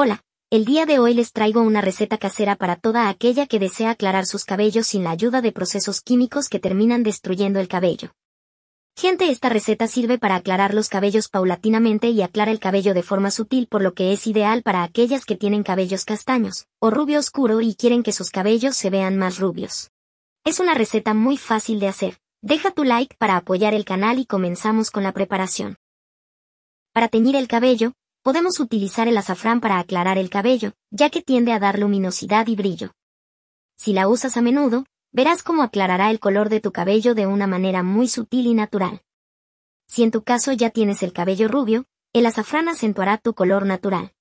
Hola, el día de hoy les traigo una receta casera para toda aquella que desea aclarar sus cabellos sin la ayuda de procesos químicos que terminan destruyendo el cabello. Gente, esta receta sirve para aclarar los cabellos paulatinamente y aclara el cabello de forma sutil por lo que es ideal para aquellas que tienen cabellos castaños o rubio oscuro y quieren que sus cabellos se vean más rubios. Es una receta muy fácil de hacer. Deja tu like para apoyar el canal y comenzamos con la preparación. Para teñir el cabello, Podemos utilizar el azafrán para aclarar el cabello, ya que tiende a dar luminosidad y brillo. Si la usas a menudo, verás cómo aclarará el color de tu cabello de una manera muy sutil y natural. Si en tu caso ya tienes el cabello rubio, el azafrán acentuará tu color natural.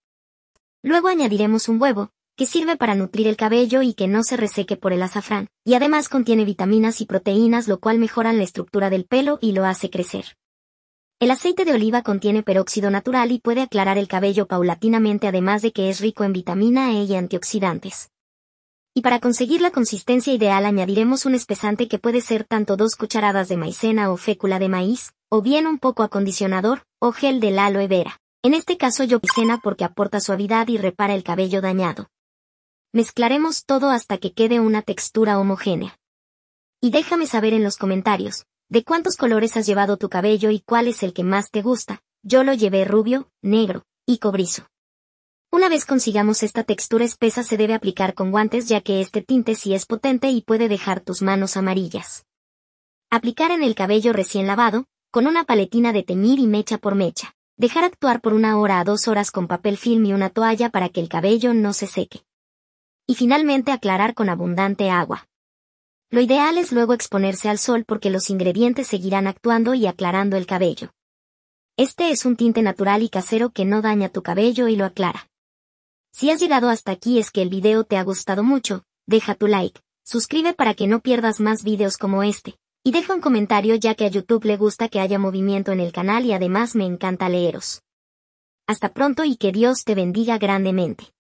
Luego añadiremos un huevo, que sirve para nutrir el cabello y que no se reseque por el azafrán, y además contiene vitaminas y proteínas lo cual mejoran la estructura del pelo y lo hace crecer. El aceite de oliva contiene peróxido natural y puede aclarar el cabello paulatinamente además de que es rico en vitamina E y antioxidantes. Y para conseguir la consistencia ideal añadiremos un espesante que puede ser tanto dos cucharadas de maicena o fécula de maíz, o bien un poco acondicionador, o gel de aloe vera. En este caso yo maicena porque aporta suavidad y repara el cabello dañado. Mezclaremos todo hasta que quede una textura homogénea. Y déjame saber en los comentarios, ¿De cuántos colores has llevado tu cabello y cuál es el que más te gusta? Yo lo llevé rubio, negro y cobrizo. Una vez consigamos esta textura espesa se debe aplicar con guantes ya que este tinte sí es potente y puede dejar tus manos amarillas. Aplicar en el cabello recién lavado, con una paletina de teñir y mecha por mecha. Dejar actuar por una hora a dos horas con papel film y una toalla para que el cabello no se seque. Y finalmente aclarar con abundante agua. Lo ideal es luego exponerse al sol porque los ingredientes seguirán actuando y aclarando el cabello. Este es un tinte natural y casero que no daña tu cabello y lo aclara. Si has llegado hasta aquí es que el video te ha gustado mucho, deja tu like, suscribe para que no pierdas más videos como este, y deja un comentario ya que a YouTube le gusta que haya movimiento en el canal y además me encanta leeros. Hasta pronto y que Dios te bendiga grandemente.